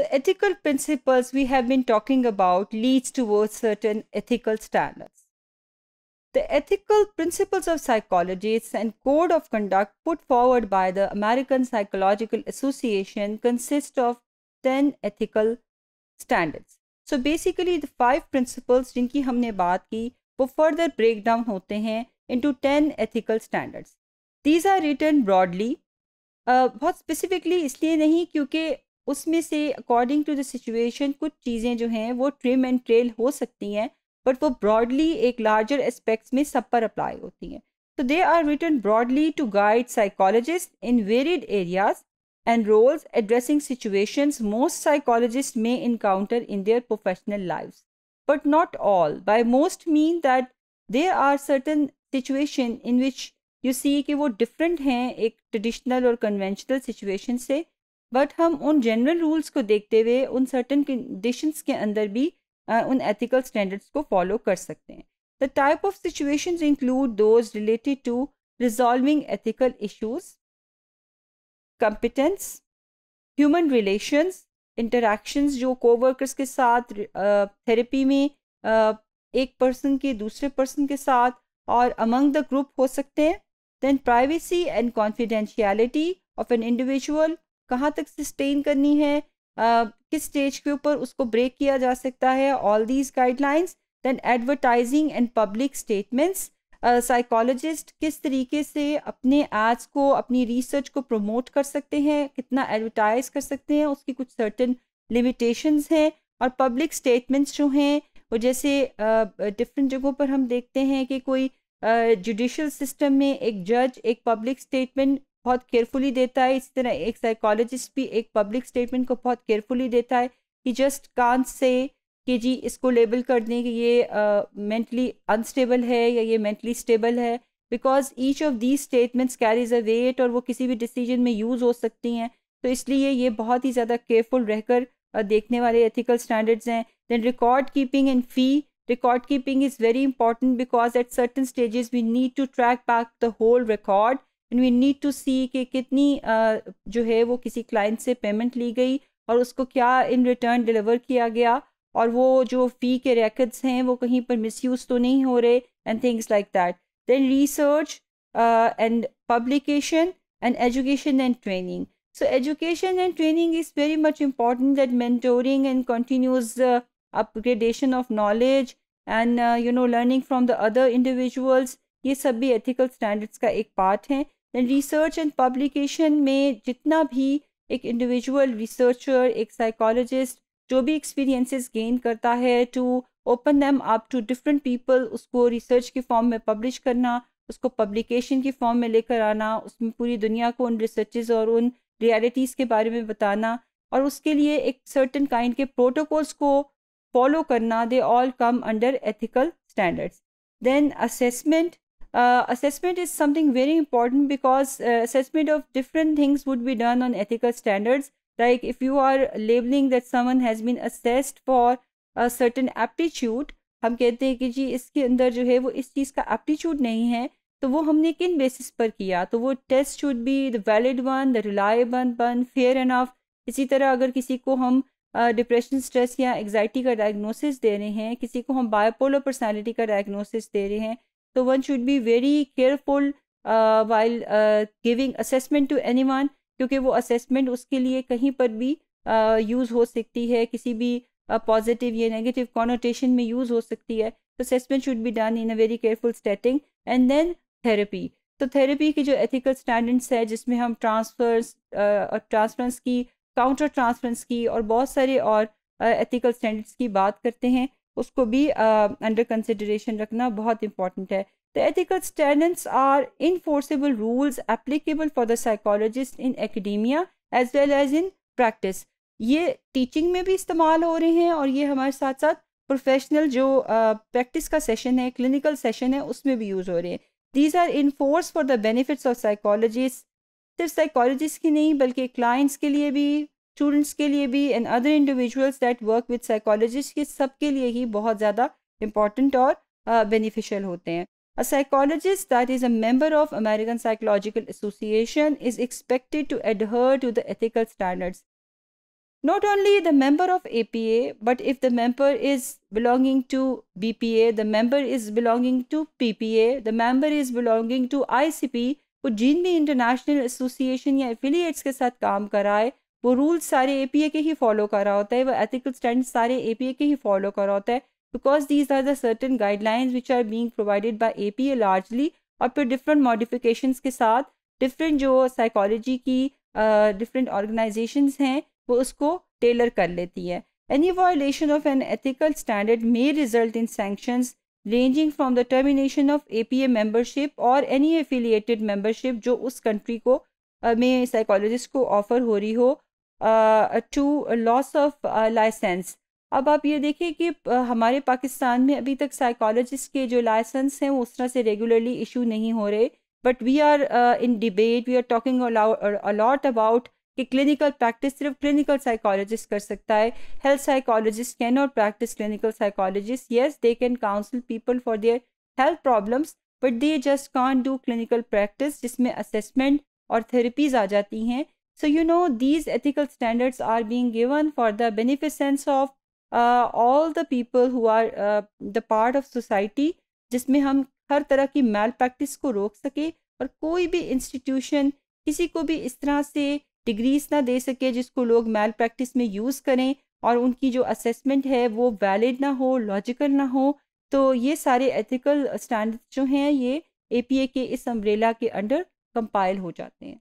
the ethical principles we have been talking about leads towards certain ethical standards. The ethical principles of psychology and code of conduct put forward by the American Psychological Association consist of 10 ethical standards. So basically the five principles जिनकी हमने बात की वो further break down होते into 10 ethical standards. These are written broadly. Uh, बहुत specifically इसलिए नहीं क्योंकि उसमें से अकॉर्डिंग टू द सिचुएशन कुछ चीज़ें जो हैं वो ट्रिम एंड ट्रेल हो सकती हैं बट वो ब्रॉडली एक लार्जर एस्पेक्ट्स में सब पर अप्लाई होती हैं तो they are written broadly to guide psychologist in varied areas and roles addressing situation most psychologist may encounter in their professional life but not all by most mean that there are certain situation in which you see कि वो different हैं एक traditional और conventional situation से but हम उन general rules को देखते हुए उन सर्टन कंडीशंस के अंदर भी उन एथिकल स्टैंडर्ड्स को फॉलो कर सकते हैं the type of situations include those related to resolving ethical issues competence human relations interactions जो कोवर्कर्स के साथ थेरेपी में एक पर्सन के दूसरे पर्सन के साथ और अमंग द ग्रुप हो सकते हैं then privacy and confidentiality of an individual कहाँ तक सस्टेन करनी है किस स्टेज के ऊपर उसको ब्रेक किया जा सकता है all these guidelines then advertising and public statements psychologist किस तरीके से अपने एड्स को अपनी रिसर्च को प्रमोट कर सकते हैं कितना एडवर्टाइज कर सकते हैं उसकी कुछ सर्टन लिमिटेशंस हैं और पब्लिक स्टेटमेंट्स जो हैं वो जैसे डिफरेंट uh, जगहों पर हम देखते हैं कि कोई जुडिशल uh, सिस्टम में एक जज एक पब्लिक स्टेटमेंट बहुत केयरफुली देता है इसी तरह एक साइकोलॉजिस्ट भी एक पब्लिक स्टेटमेंट को बहुत केयरफुली देता है कि जस्ट कांस से कि जी इसको लेबल कर दें कि ये मेंटली uh, अनस्टेबल है या ये मेंटली स्टेबल है because each of these statements carries a weight और वो किसी भी डिसीजन में यूज़ हो सकती हैं तो इसलिए ये बहुत ही ज़्यादा केयरफुल रहकर uh, देखने वाले एथिकल स्टैंडर्ड्स हैं then record keeping and fee record keeping is very important because at certain stage we need to track back the whole record and we need to see कि कितनी जो है वो किसी क्लाइंट से पेमेंट ली गई और उसको क्या इन रिटर्न डिलीवर किया गया और वो जो फी के रेकर्ड्स हैं वो कहीं पर मिसयूज तो नहीं हो रहे and things like that than research and publication and education and training so education and training is very much important that mentoring and continuous upgradation of knowledge and you know learning from the other individuals ये सब भी ethical standards का एक part हैं research and publication में जितना भी एक इंडिविजुअल रिसर्चर एक साइकोलॉजिस्ट जो भी एक्सपीरियंसेस गेन करता है to open them up to different people उसको रिसर्च के फॉर्म में पब्लिश करना उसको पब्लिकेशन के फॉर्म में लेकर आना उसमें पूरी दुनिया को उन रिसर्चेज और उन रियलिटीज़ के बारे में बताना और उसके लिए एक सर्टन काइंड के प्रोटोकॉल्स को फॉलो करना they all come under ethical standards then assessment uh, assessment is something very important because uh, assessment of different things would be done on ethical standards. Like if you are labeling that someone has been assessed for a certain aptitude, hum kehte hain ki ji iske andar jo hai wo is cheez ka aptitude nahi hai to wo humne kin basis par kiya to wo test should be the valid one the reliable one, one fair enough इसी तरह अगर किसी को हम depression uh, stress या anxiety का diagnosis दे रहे हैं किसी को हम बायोपोलर पर्सनालिटी का डायग्नोसिस दे रहे हैं So one should be very careful uh, while uh, giving assessment to anyone क्योंकि वो असेसमेंट उसके लिए कहीं पर भी यूज़ uh, हो सकती है किसी भी पॉजिटिव uh, या नेगेटिव कॉनोटेशन में यूज़ हो सकती है तो assessment should be done in a very careful stating and then therapy तो थेरेपी के जो एथिकल स्टैंडर्ड्स है जिसमें हम ट्रांसफर्स uh, और ट्रांसफरेंस की काउंटर ट्रांसफरेंस की और बहुत सारे और एथिकल uh, स्टैंडर्ड्स की बात करते हैं उसको भी अंडर uh, कंसिडरेशन रखना बहुत इंपॉर्टेंट है the ethical standards are enforceable rules applicable for the psychologist in academia as well as in practice ये टीचिंग में भी इस्तेमाल हो रहे हैं और ये हमारे साथ साथ प्रोफेशनल जो प्रैक्टिस uh, का सेशन है क्लिनिकल सेशन है उसमें भी यूज़ हो रहे हैं these are enforce for the benefits of psychologist सिर्फ साइकोलॉजिस्ट की नहीं बल्कि क्लाइंट्स के लिए भी स्टूडेंट्स के लिए भी and other individuals that work with psychologist ये सब के लिए ही बहुत ज़्यादा इंपॉर्टेंट और बेनिफिशियल uh, होते हैं A psychologist that is a member of American Psychological Association is expected to adhere to the ethical standards. Not only the member of APA, but if the member is belonging to BPA, the member is belonging to PPA, the member is belonging to ICP, वो जिन भी international association या affiliates के साथ काम कराए वो rules सारे ए के ही फॉलो कर रहा होता है वो एथिकल स्टैंड सारे ए के ही फॉलो कर रहा होता है because these are certain guideline guidelines which are being provided by a largely और फिर डिफरेंट मॉडिफिकेशन के साथ डिफरेंट जो साइकोलॉजी की डिफरेंट uh, ऑर्गेनाइजेशन हैं वो उसको टेलर कर लेती है any violation of an ethical standard may result in sanction ranging from the termination of A P A membership और एनी एफिलियटेड मेम्बरशिप जो उस कंट्री को में साइकोलॉजिस्ट को ऑफर हो रही हो टू लॉस ऑफ लाइसेंस अब आप ये देखिए कि हमारे पाकिस्तान में अभी तक साइकोलॉजिस्ट के जो लाइसेंस हैं वो उस तरह से रेगुलरली इशू नहीं हो रहे but we are in debate we are talking a lot about कि क्लिनिकल प्रैक्टिस सिर्फ क्लिनिकल साइकोलॉजिस्ट कर सकता है health psychologist can not practice clinical psychologist yes they can counsel people for their health problems but they just can't do clinical practice जिसमें assessment और therapies आ जाती हैं So, you know, these ethical standards are being given for the beneficence of uh, all the people who are uh, the part of society जिसमें हम हर तरह की mail practice को रोक सके और कोई भी इंस्टीट्यूशन किसी को भी इस तरह से डिग्रीज ना दे सके जिसको लोग मेल प्रैक्टिस में यूज़ करें और उनकी जो असेसमेंट है वो वैलिड ना हो लॉजिकल ना हो तो ये सारे एथिकल स्टैंडर्ड जो हैं ये ए के इस अम्ब्रेला के अंडर कंपाइल हो जाते हैं